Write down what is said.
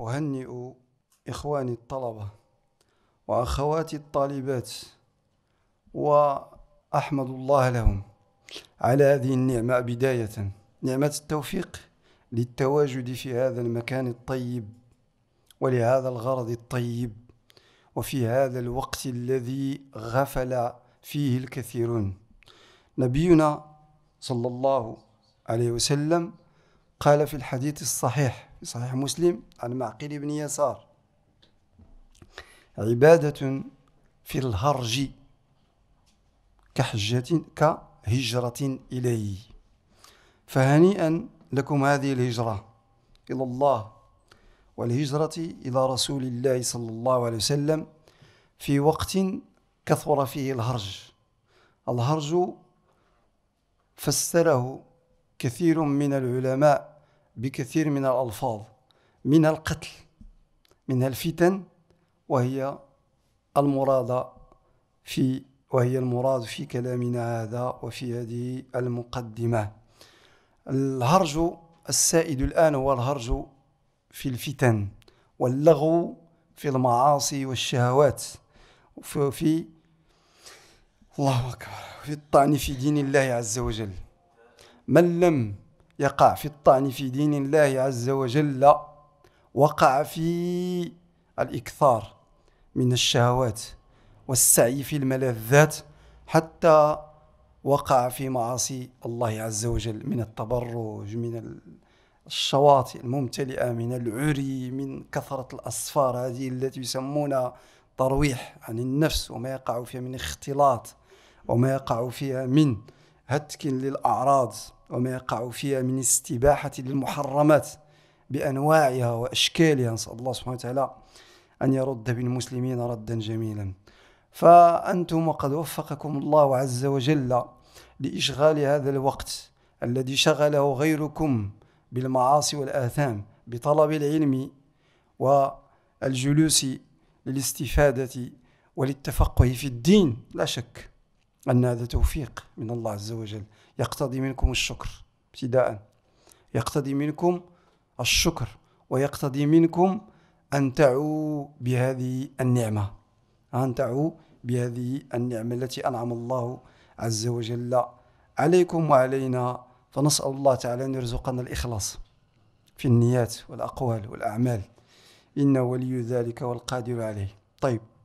أهنئ إخواني الطلبة وأخواتي الطالبات وأحمد الله لهم على هذه النعمة بداية نعمة التوفيق للتواجد في هذا المكان الطيب ولهذا الغرض الطيب وفي هذا الوقت الذي غفل فيه الكثيرون نبينا صلى الله عليه وسلم قال في الحديث الصحيح في صحيح مسلم عن معقل بن يسار عبادة في الهرج كحجة كهجرة إليه فهنيئا لكم هذه الهجرة إلى الله والهجرة إلى رسول الله صلى الله عليه وسلم في وقت كثر فيه الهرج الهرج فسره كثير من العلماء بكثير من الألفاظ من القتل من الفتن وهي المراد في وهي المراد في كلامنا هذا وفي هذه المقدمة الهرج السائد الآن هو الهرج في الفتن واللغو في المعاصي والشهوات في الله أكبر في الطعن في دين الله عز وجل من لم يقع في الطعن في دين الله عز وجل وقع في الإكثار من الشهوات والسعي في الملذات حتى وقع في معاصي الله عز وجل من التبرج من الشواطئ الممتلئة من العري من كثرة الأصفار هذه التي يسمونها ترويح عن النفس وما يقع فيها من اختلاط وما يقع فيها من هتك للأعراض وما يقع فيها من استباحة للمحرمات بأنواعها وأشكالها نسأل الله سبحانه وتعالى أن يرد بالمسلمين ردا جميلا فأنتم وقد وفقكم الله عز وجل لإشغال هذا الوقت الذي شغله غيركم بالمعاصي والآثام بطلب العلم والجلوس للاستفادة وللتفقه في الدين لا شك أن هذا توفيق من الله عز وجل يقتضي منكم الشكر ابتداء يقتضي منكم الشكر ويقتضي منكم أن تعوا بهذه النعمة أن تعوا بهذه النعمة التي أنعم الله عز وجل عليكم وعلينا فنسأل الله تعالى أن يرزقنا الإخلاص في النيات والأقوال والأعمال إنه ولي ذلك والقادر عليه طيب